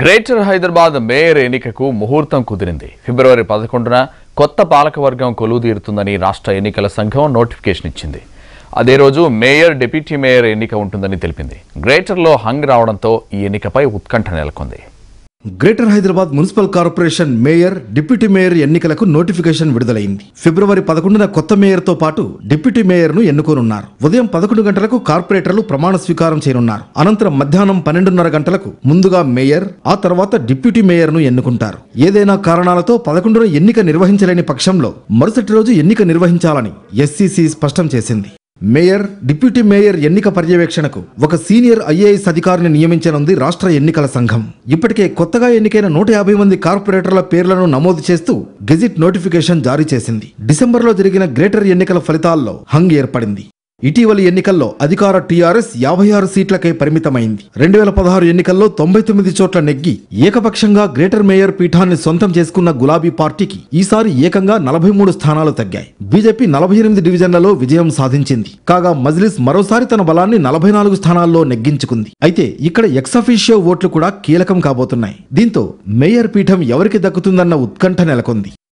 greater Hyderabad mayor ఎన్నికకు ముహూర్తం కుదిరింది ఫిబ్రవరి పదకొండున కొత్త పాలకవర్గం కొలువు తీరుతుందని రాష్ట్ర ఎన్నికల సంఘం నోటిఫికేషన్ ఇచ్చింది అదే రోజు మేయర్ డిప్యూటీ మేయర్ ఎన్నిక ఉంటుందని తెలిపింది గ్రేటర్లో హంగ్ రావడంతో ఈ ఎన్నికపై ఉత్కంఠ నెలకొంది greater Hyderabad municipal corporation mayor deputy mayor ఎన్నికలకు నోటిఫికేషన్ విడుదలైంది ఫిబ్రవరి పదకొండున కొత్త మేయర్ తో పాటు డిప్యూటీ మేయర్ను ఎన్నుకోనున్నారు ఉదయం పదకొండు గంటలకు కార్పొరేటర్లు ప్రమాణ స్వీకారం చేయనున్నారు అనంతరం మధ్యాహ్నం పన్నెండున్నర గంటలకు ముందుగా మేయర్ ఆ తర్వాత డిప్యూటీ మేయర్ను ఎన్నుకుంటారు ఏదైనా కారణాలతో పదకొండున ఎన్నిక నిర్వహించలేని పక్షంలో మరుసటి రోజు ఎన్నిక నిర్వహించాలని ఎస్సీసీ స్పష్టం చేసింది మేయర్ డిప్యూటీ మేయర్ ఎన్నిక పర్యవేక్షణకు ఒక సీనియర్ ఐఏఎస్ అధికారిని నియమించనుంది రాష్ట్ర ఎన్నికల సంఘం ఇప్పటికే కొత్తగా ఎన్నికైన నూట యాభై మంది కార్పొరేటర్ల పేర్లను నమోదు చేస్తూ గెజిట్ నోటిఫికేషన్ జారీ చేసింది డిసెంబర్లో జరిగిన గ్రేటర్ ఎన్నికల ఫలితాల్లో హంగ్ ఏర్పడింది ఇటీవలి ఎన్నికల్లో అధికార టీఆర్ఎస్ యాభై ఆరు సీట్లకే పరిమితమైంది రెండు వేల పదహారు ఎన్నికల్లో తొంభై తొమ్మిది చోట్ల నెగ్గి ఏకపక్షంగా గ్రేటర్ మేయర్ పీఠాన్ని సొంతం చేసుకున్న గులాబీ పార్టీకి ఈసారి ఏకంగా నలభై మూడు స్థానాలు తగ్గాయి బీజేపీ నలభై ఎనిమిది డివిజన్లలో విజయం సాధించింది కాగా మజ్లిస్ మరోసారి తన బలాన్ని నలభై నాలుగు స్థానాల్లో నెగ్గించుకుంది అయితే ఇక్కడ ఎక్సఫీషియో ఓట్లు కూడా కీలకం కాబోతున్నాయి దీంతో మేయర్ పీఠం ఎవరికి దక్కుతుందన్న ఉత్కంఠ నెలకొంది